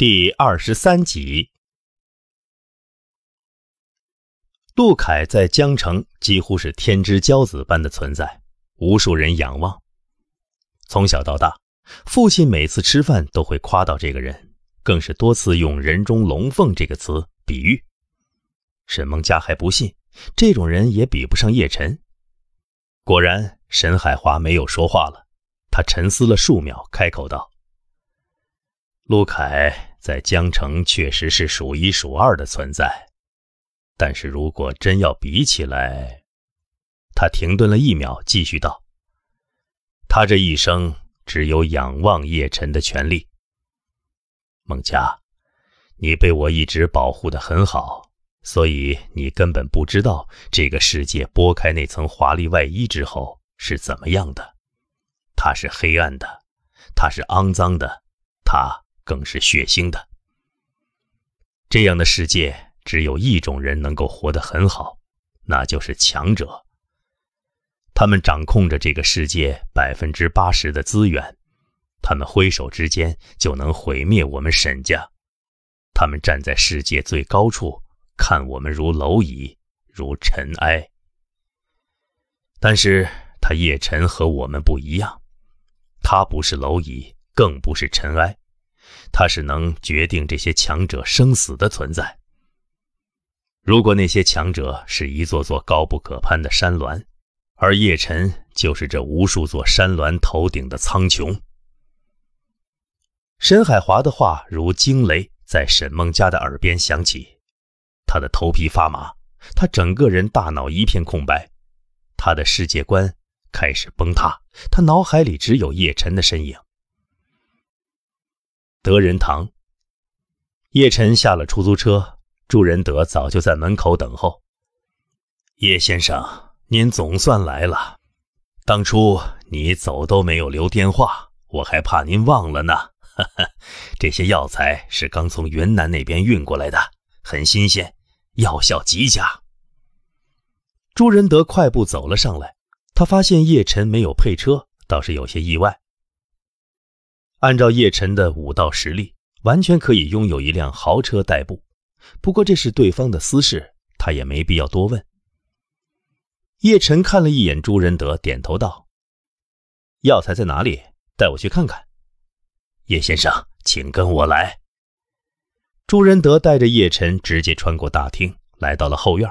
第二十三集，陆凯在江城几乎是天之骄子般的存在，无数人仰望。从小到大，父亲每次吃饭都会夸到这个人，更是多次用“人中龙凤”这个词比喻。沈梦佳还不信，这种人也比不上叶辰。果然，沈海华没有说话了，他沉思了数秒，开口道。陆凯在江城确实是数一数二的存在，但是如果真要比起来，他停顿了一秒，继续道：“他这一生只有仰望叶晨的权利。”孟佳，你被我一直保护的很好，所以你根本不知道这个世界剥开那层华丽外衣之后是怎么样的。它是黑暗的，它是肮脏的，它……更是血腥的。这样的世界，只有一种人能够活得很好，那就是强者。他们掌控着这个世界百分之八十的资源，他们挥手之间就能毁灭我们沈家。他们站在世界最高处，看我们如蝼蚁，如尘埃。但是，他叶辰和我们不一样，他不是蝼蚁，更不是尘埃。他是能决定这些强者生死的存在。如果那些强者是一座座高不可攀的山峦，而叶辰就是这无数座山峦头顶的苍穹。沈海华的话如惊雷，在沈梦佳的耳边响起，她的头皮发麻，她整个人大脑一片空白，她的世界观开始崩塌，她脑海里只有叶辰的身影。德仁堂，叶晨下了出租车，朱仁德早就在门口等候。叶先生，您总算来了。当初你走都没有留电话，我还怕您忘了呢。这些药材是刚从云南那边运过来的，很新鲜，药效极佳。朱仁德快步走了上来，他发现叶晨没有配车，倒是有些意外。按照叶晨的武道实力，完全可以拥有一辆豪车代步。不过这是对方的私事，他也没必要多问。叶晨看了一眼朱仁德，点头道：“药材在哪里？带我去看看。”叶先生，请跟我来。朱仁德带着叶晨直接穿过大厅，来到了后院。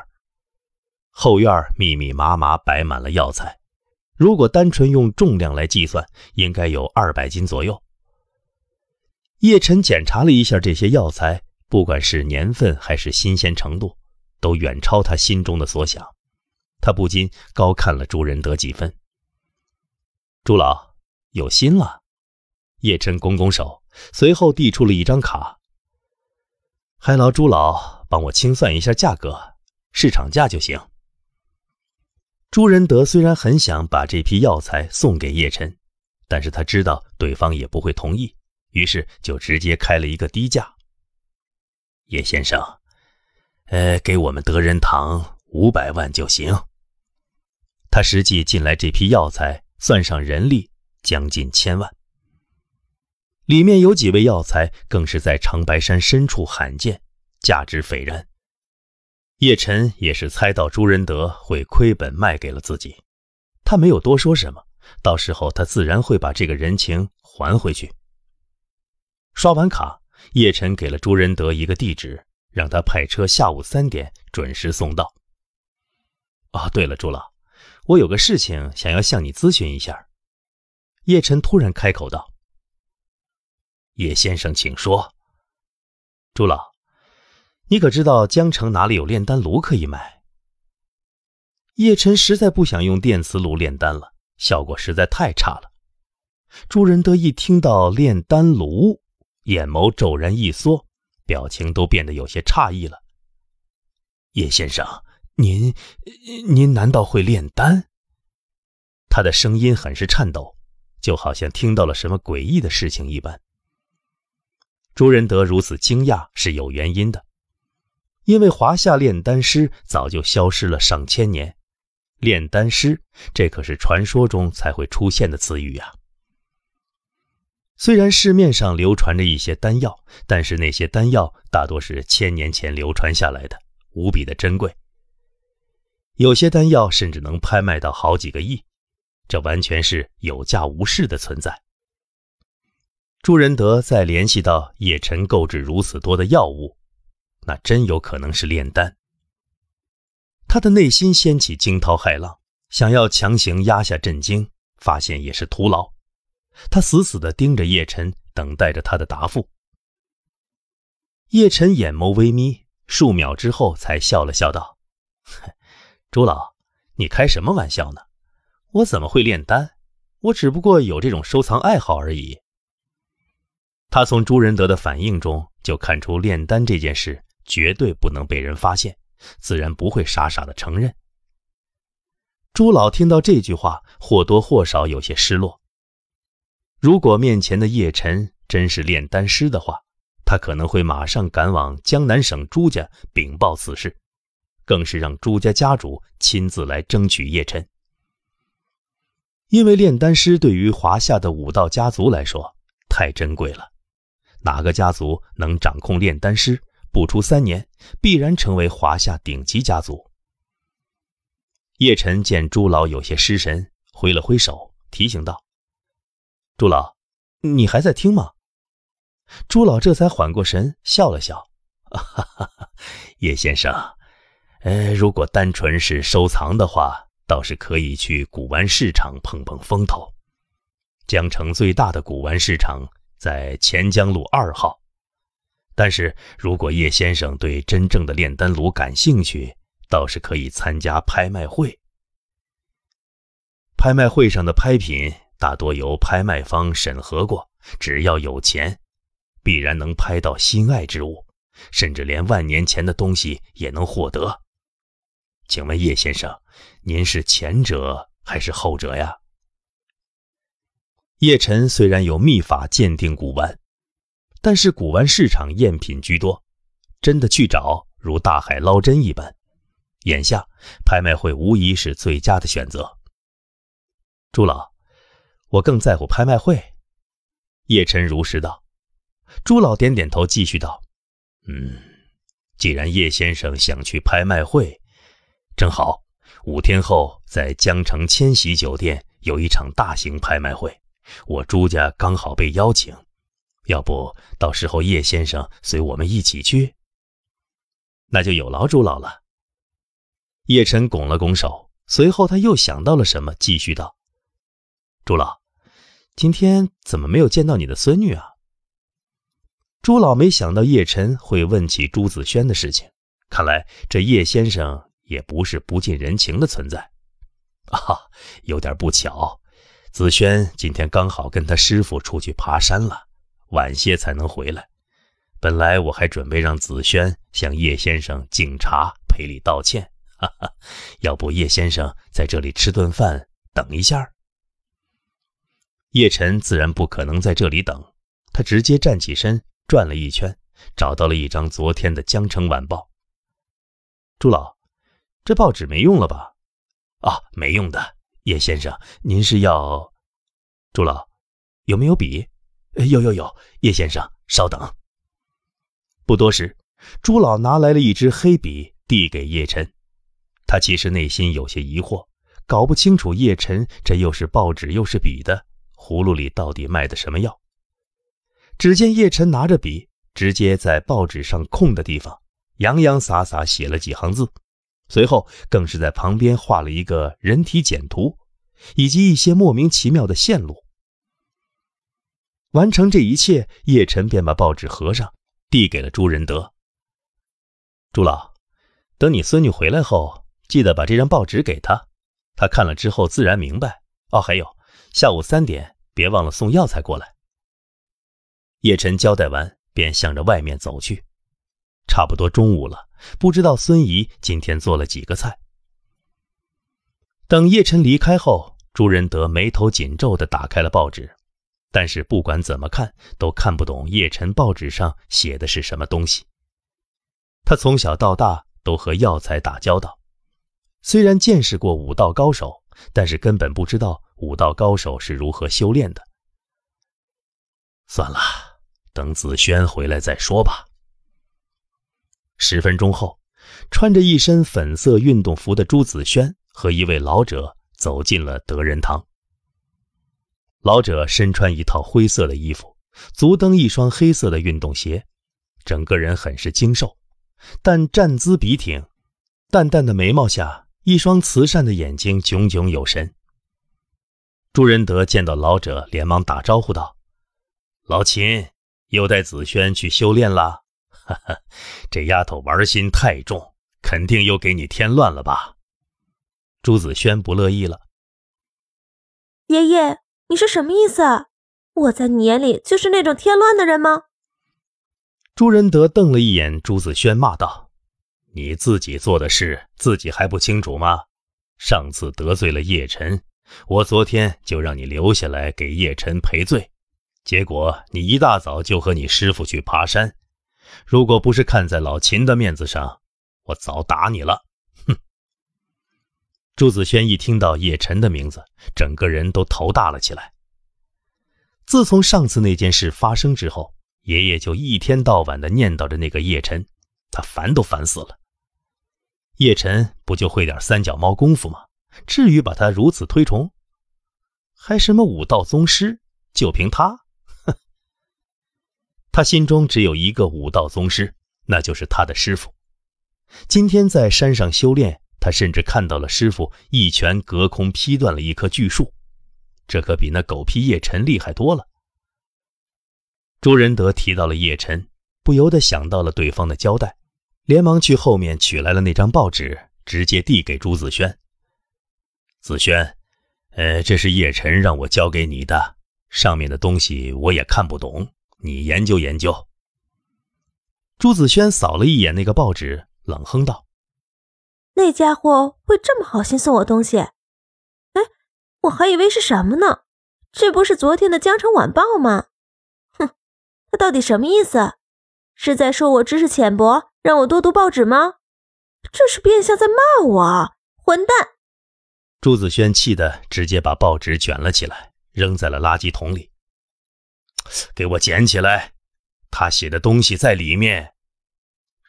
后院密密麻麻摆满了药材，如果单纯用重量来计算，应该有二百斤左右。叶辰检查了一下这些药材，不管是年份还是新鲜程度，都远超他心中的所想，他不禁高看了朱仁德几分。朱老有心了，叶辰拱拱手，随后递出了一张卡，还劳朱老帮我清算一下价格，市场价就行。朱仁德虽然很想把这批药材送给叶辰，但是他知道对方也不会同意。于是就直接开了一个低价，叶先生，呃，给我们德仁堂五百万就行。他实际进来这批药材，算上人力，将近千万。里面有几味药材，更是在长白山深处罕见，价值斐然。叶晨也是猜到朱仁德会亏本卖给了自己，他没有多说什么，到时候他自然会把这个人情还回去。刷完卡，叶晨给了朱仁德一个地址，让他派车下午三点准时送到。啊，对了，朱老，我有个事情想要向你咨询一下。叶晨突然开口道：“叶先生，请说。”朱老，你可知道江城哪里有炼丹炉可以买？叶晨实在不想用电磁炉炼丹了，效果实在太差了。朱仁德一听到炼丹炉，眼眸骤然一缩，表情都变得有些诧异了。叶先生，您，您难道会炼丹？他的声音很是颤抖，就好像听到了什么诡异的事情一般。朱仁德如此惊讶是有原因的，因为华夏炼丹师早就消失了上千年，炼丹师这可是传说中才会出现的词语呀。虽然市面上流传着一些丹药，但是那些丹药大多是千年前流传下来的，无比的珍贵。有些丹药甚至能拍卖到好几个亿，这完全是有价无市的存在。朱仁德再联系到叶辰购置如此多的药物，那真有可能是炼丹。他的内心掀起惊涛骇浪，想要强行压下震惊，发现也是徒劳。他死死地盯着叶晨，等待着他的答复。叶晨眼眸微眯，数秒之后才笑了笑道：“朱老，你开什么玩笑呢？我怎么会炼丹？我只不过有这种收藏爱好而已。”他从朱仁德的反应中就看出炼丹这件事绝对不能被人发现，自然不会傻傻的承认。朱老听到这句话，或多或少有些失落。如果面前的叶辰真是炼丹师的话，他可能会马上赶往江南省朱家禀报此事，更是让朱家家主亲自来争取叶辰。因为炼丹师对于华夏的武道家族来说太珍贵了，哪个家族能掌控炼丹师，不出三年必然成为华夏顶级家族。叶辰见朱老有些失神，挥了挥手，提醒道。朱老，你还在听吗？朱老这才缓过神，笑了笑：“ 哈哈，叶先生，呃，如果单纯是收藏的话，倒是可以去古玩市场碰碰风头。江城最大的古玩市场在钱江路二号。但是如果叶先生对真正的炼丹炉感兴趣，倒是可以参加拍卖会。拍卖会上的拍品。”大多由拍卖方审核过，只要有钱，必然能拍到心爱之物，甚至连万年前的东西也能获得。请问叶先生，您是前者还是后者呀？叶晨虽然有秘法鉴定古玩，但是古玩市场赝品居多，真的去找如大海捞针一般。眼下拍卖会无疑是最佳的选择。朱老。我更在乎拍卖会，叶晨如实道。朱老点点头，继续道：“嗯，既然叶先生想去拍卖会，正好五天后在江城千禧酒店有一场大型拍卖会，我朱家刚好被邀请，要不到时候叶先生随我们一起去？那就有劳朱老了。”叶晨拱了拱手，随后他又想到了什么，继续道：“朱老。”今天怎么没有见到你的孙女啊？朱老没想到叶晨会问起朱子轩的事情，看来这叶先生也不是不近人情的存在。啊，有点不巧，子轩今天刚好跟他师傅出去爬山了，晚些才能回来。本来我还准备让子轩向叶先生敬茶赔礼道歉，哈哈，要不叶先生在这里吃顿饭，等一下。叶晨自然不可能在这里等，他直接站起身，转了一圈，找到了一张昨天的《江城晚报》。朱老，这报纸没用了吧？啊，没用的，叶先生，您是要？朱老，有没有笔？有有有，叶先生稍等。不多时，朱老拿来了一支黑笔，递给叶晨。他其实内心有些疑惑，搞不清楚叶晨这又是报纸又是笔的。葫芦里到底卖的什么药？只见叶晨拿着笔，直接在报纸上空的地方洋洋洒洒写了几行字，随后更是在旁边画了一个人体简图，以及一些莫名其妙的线路。完成这一切，叶晨便把报纸合上，递给了朱仁德。朱老，等你孙女回来后，记得把这张报纸给她，她看了之后自然明白。哦，还有。下午三点，别忘了送药材过来。叶晨交代完，便向着外面走去。差不多中午了，不知道孙姨今天做了几个菜。等叶晨离开后，朱仁德眉头紧皱地打开了报纸，但是不管怎么看都看不懂叶晨报纸上写的是什么东西。他从小到大都和药材打交道，虽然见识过武道高手，但是根本不知道。武道高手是如何修炼的？算了，等子轩回来再说吧。十分钟后，穿着一身粉色运动服的朱子轩和一位老者走进了德仁堂。老者身穿一套灰色的衣服，足蹬一双黑色的运动鞋，整个人很是精瘦，但站姿笔挺。淡淡的眉毛下，一双慈善的眼睛炯炯有神。朱仁德见到老者，连忙打招呼道：“老秦，又带子轩去修炼了。哈哈，这丫头玩心太重，肯定又给你添乱了吧？”朱子轩不乐意了：“爷爷，你是什么意思？我在你眼里就是那种添乱的人吗？”朱仁德瞪了一眼朱子轩，骂道：“你自己做的事自己还不清楚吗？上次得罪了叶辰，我昨天就让你留下来给叶晨赔罪，结果你一大早就和你师傅去爬山。如果不是看在老秦的面子上，我早打你了。哼！朱子轩一听到叶晨的名字，整个人都头大了起来。自从上次那件事发生之后，爷爷就一天到晚的念叨着那个叶晨，他烦都烦死了。叶晨不就会点三脚猫功夫吗？至于把他如此推崇，还什么武道宗师？就凭他？他心中只有一个武道宗师，那就是他的师傅。今天在山上修炼，他甚至看到了师傅一拳隔空劈断了一棵巨树，这可比那狗屁叶辰厉害多了。朱仁德提到了叶辰，不由得想到了对方的交代，连忙去后面取来了那张报纸，直接递给朱子轩。子轩，呃，这是叶晨让我交给你的，上面的东西我也看不懂，你研究研究。朱子轩扫了一眼那个报纸，冷哼道：“那家伙会这么好心送我东西？哎，我还以为是什么呢？这不是昨天的《江城晚报》吗？哼，他到底什么意思？是在说我知识浅薄，让我多读报纸吗？这是变相在骂我，混蛋！”朱子轩气得直接把报纸卷了起来，扔在了垃圾桶里。给我捡起来，他写的东西在里面。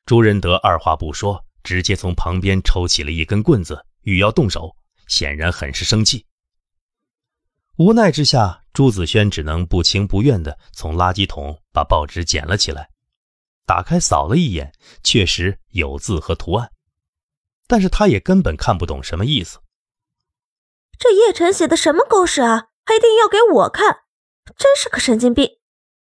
朱仁德二话不说，直接从旁边抽起了一根棍子，欲要动手，显然很是生气。无奈之下，朱子轩只能不情不愿地从垃圾桶把报纸捡了起来，打开扫了一眼，确实有字和图案，但是他也根本看不懂什么意思。这叶辰写的什么狗屎啊！还一定要给我看，真是个神经病。